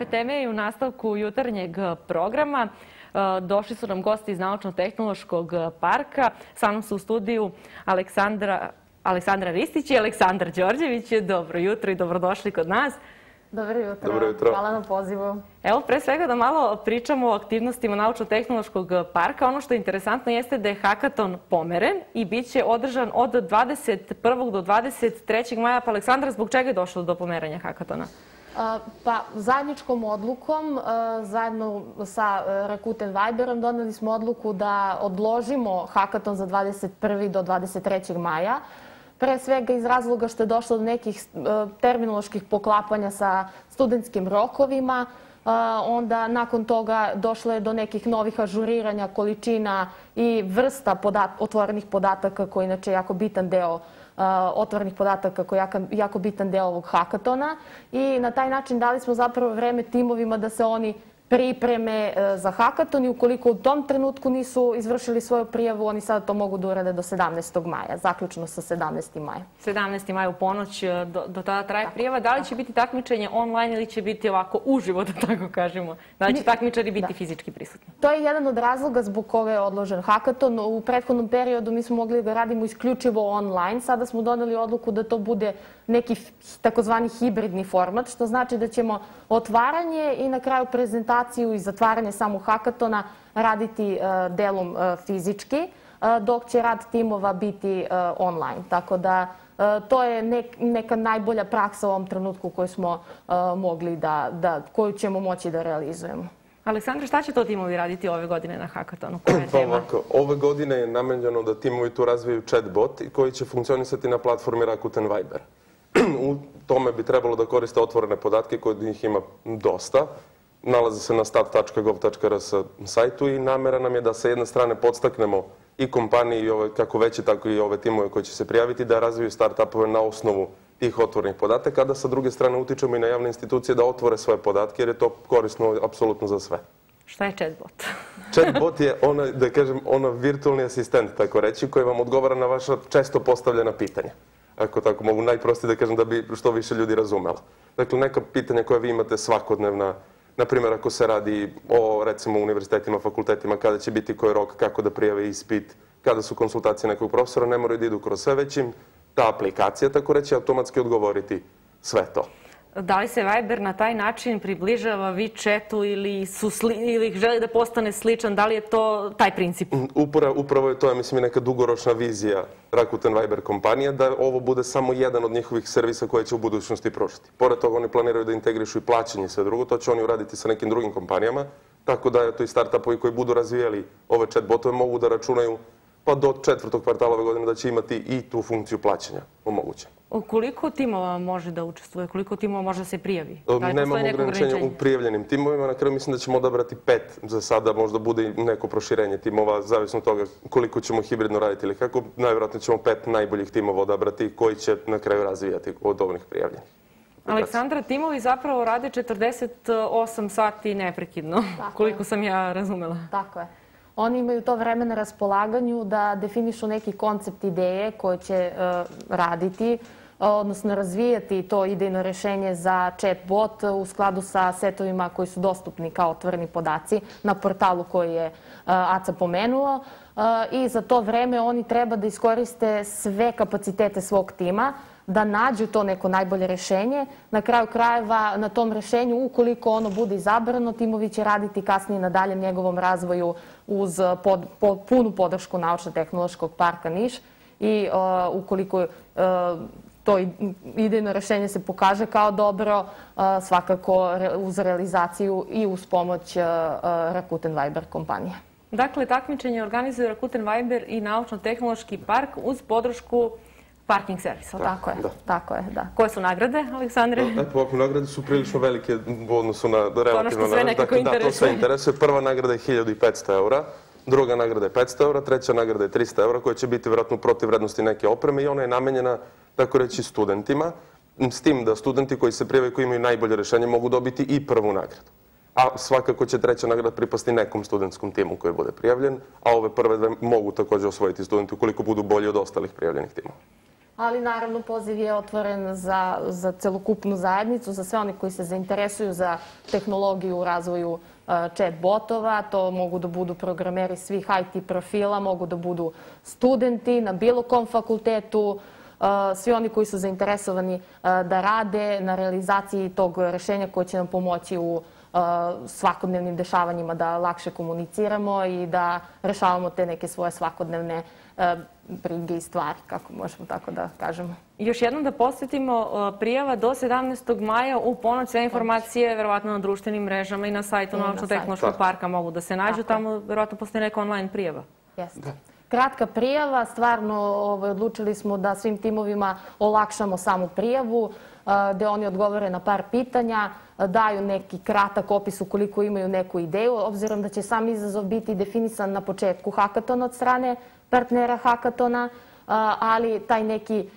takve teme i u nastavku jutarnjeg e, programa. E, došli su nam gosti iz Naučno-tehnološkog e, parka. Sa mnom su u studiju Aleksandra Ristić i Aleksandar Đorđević. Dobro jutro i dobrodošli kod nas. Dobro jutro. Hvala na pozivu. Evo, pre svega da malo pričamo o aktivnostima Naučno-tehnološkog parka. Ono što je interesantno jeste da je hakaton pomeren i bit će održan od 21. do 23. maja. Pa Aleksandra, zbog čega je došlo do pomeranja hakatona? Hvala. Pa, zajedničkom odlukom, zajedno sa e, Rakuten Viberom, donali smo odluku da odložimo hakaton za 21. do 23. maja. Pre svega iz razloga što je došlo do nekih e, terminoloških poklapanja sa studentskim rokovima. E, onda, nakon toga, došlo je do nekih novih ažuriranja količina i vrsta otvorenih podataka koji je inače jako bitan deo učenja otvornih podataka koji je jako bitan deo ovog hakatona i na taj način dali smo zapravo vreme timovima da se oni izgledaju pripreme eh, za hakaton i ukoliko u tom trenutku nisu izvršili svoju prijavu, oni sada to mogu da urade do 17. maja, zaključno sa 17. maja. 17. maja u ponoć, eh, do tada traje prijava. Da li će biti takmičenje online ili će biti ovako uživo, da tako kažemo? Da li će takmičari biti fizički prisutni? To je jedan od razloga zbog koga je odložen hakaton. U prethodnom periodu mi smo mogli da radimo isključivo online. Sada smo doneli odluku da to bude neki takozvani hibridni format, što znači da ćemo otvaranje i na kraju prezentacije organizaciju i zatvaranje samog hakatona raditi e, delom e, fizički, e, dok će rad timova biti online. Tako da to je neka najbolja praksa u ovom trenutku koju ćemo moći da realizujemo. Aleksandra, šta će to timovi raditi ove godine na hakatonu? Pa ove godine je namenjeno da timovi tu razvijaju chatbot koji će funkcionisati na platformi Rakuten Viber. U tome bi trebalo da koriste otvorene podatke kojih ima dosta nalaze se na stat.gov.rs sajtu i namera nam je da sa jedne strane podstaknemo i kompanije, kako veće, tako i ove timove koje će se prijaviti, da razviju start-upove na osnovu tih otvornih podataka, a da sa druge strane utičemo i na javne institucije da otvore svoje podatke, jer je to korisno apsolutno za sve. Šta je chatbot? Chatbot je ona, da kažem, ona virtualni asistent, tako reći, koji vam odgovara na vaša često postavljena pitanja. Ako tako mogu najprostije da kažem da bi što više ljudi razumela. Dakle, neka pitanja koje vi imate svakodnevna, Naprimjer, ako se radi o, recimo, univerzitetima, fakultetima, kada će biti koji rok, kako da prijave ispit, kada su konsultacije nekog profesora, ne moraju da idu kroz sve većim, ta aplikacija, tako reći, automatski odgovoriti sve to. Da li se Viber na taj način približava WeChatu ili ih želi da postane sličan? Da li je to taj princip? Mm, upravo je to, ja mislim, neka dugoročna vizija Rakuten Viber kompanija da ovo bude samo jedan od njihovih servisa koje će u budućnosti prošiti. Pored toga oni planiraju da integrišu i plaćanje i sve drugo. To će oni uraditi sa nekim drugim kompanijama. Tako da to i startupovi koji budu razvijeli ove chatbotove mogu da računaju pa do četvrtog kvartala ove godine da će imati i tu funkciju plaćanja omogućenu. Koliko timova može da učestvuje? Koliko timova može da se prijavi? Nemamo ograničenje u prijavljenim timovima. Na kraju mislim da ćemo odabrati pet za sada. Možda bude neko proširenje timova, zavisno od toga koliko ćemo hibridno raditi ili kako. Najvjerojatno ćemo pet najboljih timova odabrati koji će na kraju razvijati od ovnih prijavljenih. Aleksandra, timovi zapravo rade 48 sati neprekidno, koliko sam ja razumela. Tako je oni imaju to vreme na raspolaganju da definišu neki koncept ideje koje će e, raditi, e, odnosno razvijati to idejno rešenje za chatbot u skladu sa setovima koji su dostupni kao otvorni podaci na portalu koji je e, ACA pomenuo. I za to vreme oni treba da iskoriste sve kapacitete svog tima, da nađu to neko najbolje rješenje. Na kraju krajeva, na tom rješenju, ukoliko ono bude izabrano, timovi će raditi kasnije na daljem njegovom razvoju uz punu podršku Naučno-tehnološkog parka Niš. I e, ukoliko e, to idejno rješenje se pokaže kao dobro, e, svakako uz realizaciju i uz pomoć Rakuten Viber kompanije. Dakle, takmičenje organizuje Rakuten Viber i Naučno-tehnološki park uz podršku Naučno-tehnološki park parking servis, ali tako je? Tako je, da. Koje su nagrade, Aleksandre? Epo, ovakve nagrade su prilično velike u odnosu na relativno... Ono što sve nekako interesuje. Dakle, da, to sve interesuje. Prva nagrada je 1500 eura, druga nagrada je 500 eura, treća nagrada je 300 eura, koja će biti vjerojatno protiv vrednosti neke opreme i ona je namenjena, tako reći, studentima, s tim da studenti koji se prijavaju, koji imaju najbolje rješenje, mogu dobiti i prvu nagradu. A svakako će treća nagrada pripasti nekom studentskom timu koji bude prijavljen, a ove prve dve mogu također osvojiti studenti ukoliko budu bolji od ostalih prijavljenih timova ali naravno poziv je otvoren za celokupnu zajednicu, za sve oni koji se zainteresuju za tehnologiju u razvoju e, chatbotova. To mogu da budu programeri svih IT profila, mogu da budu studenti na bilo kom fakultetu, e, svi oni koji su zainteresovani e, da rade na realizaciji tog rešenja koje će nam pomoći u svakodnevnim dešavanjima da lakše komuniciramo i da rešavamo te neke svoje svakodnevne rešenja brige i stvari, kako možemo tako da kažemo. Još jednom da posjetimo e, prijava do 17. maja u ponoć. Sve informacije je verovatno na društvenim mrežama i na sajtu Novočno-tehnološkog parka mogu da se nađu. Tamo verovatno postoje neka online prijava. Jeste kratka prijava. Stvarno ovaj, odlučili smo da svim timovima olakšamo samu prijavu, eh, gde oni odgovore na par pitanja, eh, daju neki kratak opis ukoliko imaju neku ideju, obzirom da će sam izazov biti definisan na početku hakatona od strane partnera hakatona, eh, ali taj neki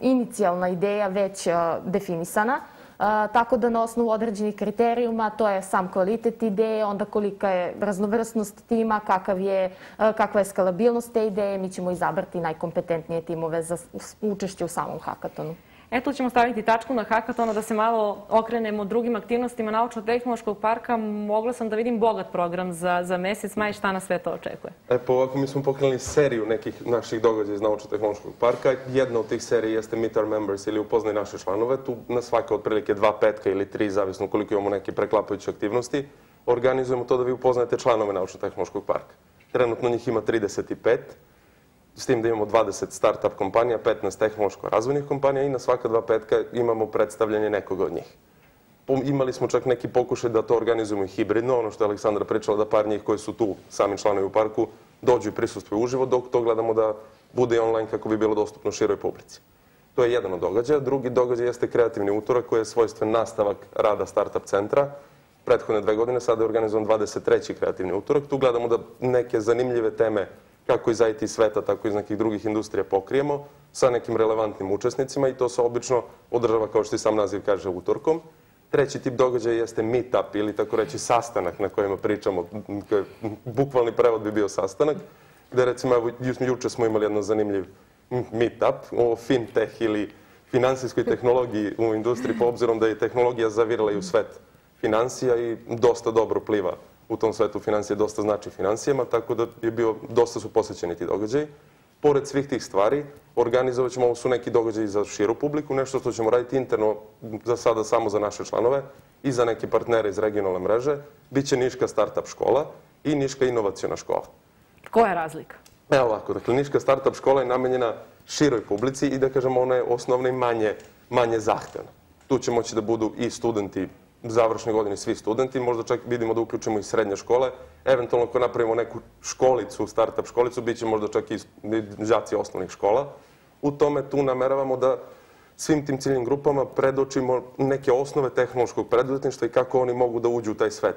inicijalna ideja već definisana je tako da na osnovu određenih kriterijuma to je sam kvalitet ideje, onda kolika je raznovrsnost tima, kakva je skalabilnost te ideje, mi ćemo izabrati najkompetentnije timove za učešće u samom hakatonu. Eto ćemo staviti tačku na hakatona da se malo okrenemo drugim aktivnostima naučno-tehnološkog parka. Mogla sam da vidim bogat program za mesec. Maj, šta nas sve to očekuje? Epo, pa ovako mi smo pokrenuli seriju nekih naših događaja iz naučno-tehnološkog parka. Jedna od tih serije jeste Meet Our Members ili Upoznaj naše članove. Tu na svake otprilike dva petka ili tri, zavisno koliko imamo neke preklapajuće aktivnosti, organizujemo to da vi upoznajete članove naučno-tehnološkog parka. Trenutno njih ima 35 članove s tim da imamo 20 start-up kompanija, 15 tehnološko-razvojnih kompanija i na svaka dva petka imamo predstavljanje nekoga od njih. Um, imali smo čak neki pokušaj da to organizujemo i hibridno, ono što je Aleksandra pričala, da par njih koji su tu, sami članovi u parku, dođu i prisustuju uživo, dok to gledamo da bude i online kako bi bilo dostupno široj publici. To je jedan od događaja. Drugi događaj jeste kreativni utorak koji je svojstven nastavak rada start-up centra. Prethodne dve godine sada je organizovan 23. kreativni utorak. Tu gledamo da neke zanimljive teme učinimo kako iz IT sveta, tako iz nekih drugih industrija pokrijemo sa nekim relevantnim učesnicima i to se obično održava, kao što i sam naziv kaže, utorkom. Treći tip događaja jeste meet-up ili tako reći sastanak na kojima pričamo. Bukvalni prevod bi bio sastanak. Gde recimo, juče smo imali jedno zanimljiv meet-up o fintech ili finansijskoj tehnologiji u industriji po obzirom da je tehnologija zavirala i u svet financija i dosta dobro plivao u tom svetu financije dosta znači financijama, tako da je bio, dosta su posvećeni ti događaji. Pored svih tih stvari, organizovat ćemo, ovo su neki događaji za širu publiku, nešto što ćemo raditi interno za sada samo za naše članove i za neke partnere iz regionalne mreže, bit će Niška startup škola i Niška inovacijona škola. Koja je razlika? Evo ovako, dakle, Niška startup škola je namenjena široj publici i da kažemo, ona je osnovna i manje, manje zahtjevna. Tu će moći da budu i studenti završne godine svi studenti, možda čak vidimo da uključimo i srednje škole. Eventualno ako napravimo neku školicu, start-up školicu, bit će možda čak i džaci osnovnih škola. U tome tu nameravamo da svim tim ciljnim grupama predočimo neke osnove tehnološkog preduzetništva i kako oni mogu da uđu u taj svet.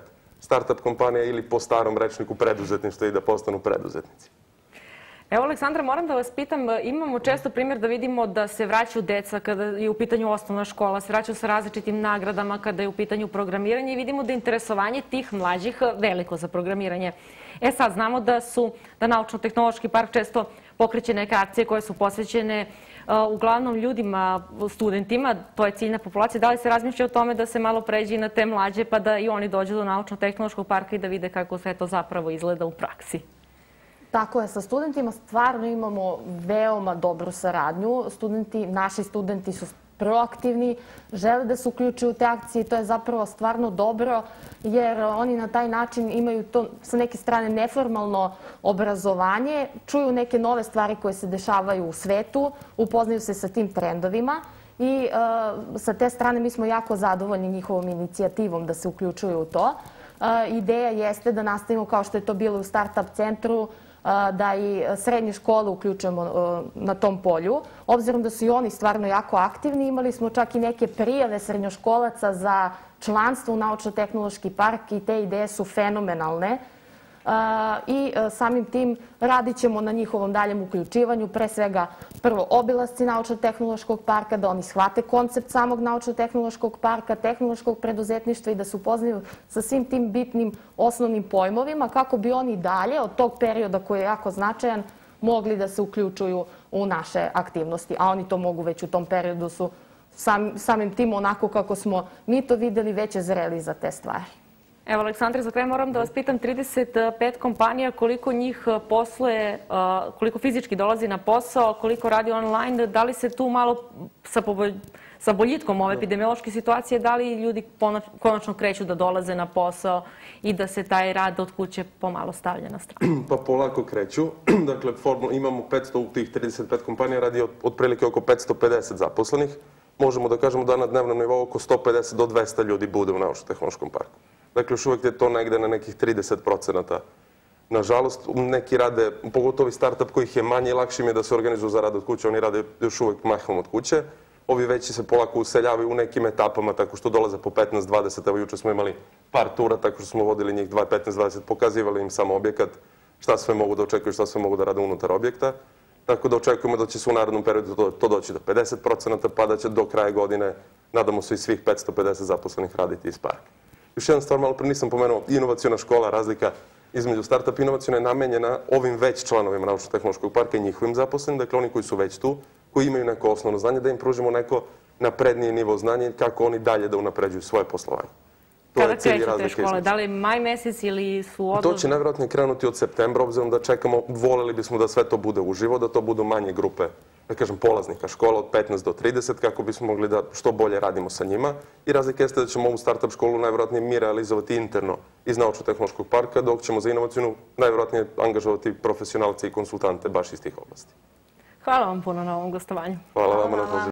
Start-up kompanija ili po starom rečniku preduzetništva i da postanu preduzetnici. Evo, Aleksandra, moram da vas pitam. Imamo često primjer da vidimo da se vraćaju deca kada je u pitanju osnovna škola, se vraćaju sa različitim nagradama kada je u pitanju programiranje i vidimo da je interesovanje tih mlađih veliko za programiranje. E sad, znamo da su, da naučno-tehnološki park često pokreće neke akcije koje su posvećene uglavnom ljudima, studentima, to je ciljna populacija. Da li se razmišlja o tome da se malo pređe i na te mlađe pa da i oni dođu do naučno-tehnološkog parka i da vide kako sve to zapravo izgleda u praksi? Da. Tako je, sa studentima stvarno imamo veoma dobru saradnju. Studenti, naši studenti su proaktivni, žele da se uključuju u te akcije i to je zapravo stvarno dobro jer oni na taj način imaju to sa neke strane neformalno obrazovanje, čuju neke nove stvari koje se dešavaju u svetu, upoznaju se sa tim trendovima i e, sa te strane mi smo jako zadovoljni njihovom inicijativom da se uključuju u to. E, ideja jeste da nastavimo kao što je to bilo u Startup centru, da i srednje škole uključujemo na tom polju. Obzirom da su i oni stvarno jako aktivni, imali smo čak i neke prijave srednjoškolaca za članstvo u Naučno-tehnološki park i te ideje su fenomenalne. Hvala i e, samim tim radit ćemo na njihovom daljem uključivanju, pre svega prvo obilasci naučno-tehnološkog parka, da oni shvate koncept samog naučno-tehnološkog parka, tehnološkog preduzetništva i da se upoznaju sa svim tim bitnim osnovnim pojmovima kako bi oni dalje od tog perioda koji je jako značajan mogli da se uključuju u naše aktivnosti. A oni to mogu već u tom periodu su samim tim onako kako smo mi to videli već je zreli za te stvari. Evo, Aleksandre, za kraj moram da vas pitam 35 kompanija, koliko njih eh, posluje, eh, koliko fizički dolazi na posao, koliko radi online, da li se tu malo sa boljitkom ove epidemiološke situacije, da li ljudi konačno kreću da dolaze na posao i da se taj rad od kuće pomalo stavlja na stranu? Pa polako kreću. Dakle, imamo 500 u tih 35 kompanija, radi otprilike oko 550 zaposlenih. Možemo da kažemo da na dnevnom nivou oko 150 do 200 ljudi bude u Naučno-tehnološkom parku. Dakle, još uvek je to negde na nekih 30 procenata. Nažalost, neki rade, pogotovo i start-up koji ih je manje i lakši im je da se organizuju za rad od kuće, oni rade još uvek mahom od kuće. Ovi veći se polako useljavaju u nekim etapama, tako što dolaze po 15-20, evo juče smo imali par tura, tako što smo vodili njih 15-20, pokazivali im samo objekat, šta sve mogu da očekuju, šta sve mogu da rade unutar objekta. Tako da očekujemo da će se u narodnom periodu to doći do 50 procenata, pa da će do kraja godine, nadamo se, i svih 550 zaposlenih raditi iz parka. Još jedan stvar, malo pre nisam pomenuo, inovacijona škola, razlika između start-up inovacijona je namenjena ovim već članovima Naučno-tehnološkog parka i njihovim zaposlenim, dakle oni koji su već tu, koji imaju neko osnovno znanje, da im pružimo neko naprednije nivo znanja i kako oni dalje da unapređuju svoje poslovanje. Kada krećete škole? Da li maj mesec ili su odložili? Pa to će najvjerojatnije krenuti od septembra, obzirom da čekamo, voljeli bismo da sve to bude uživo, da to budu manje grupe da kažem, polaznika škola od 15 do 30 kako bismo mogli da što bolje radimo sa njima. I razlika jeste da ćemo ovu start-up školu najvjerojatnije mi realizovati interno iz naučno-tehnološkog parka, dok ćemo za inovacijenu najvjerojatnije angažovati profesionalce i konsultante baš iz tih oblasti. Hvala vam puno na ovom gostovanju. Hvala vam na pozivu.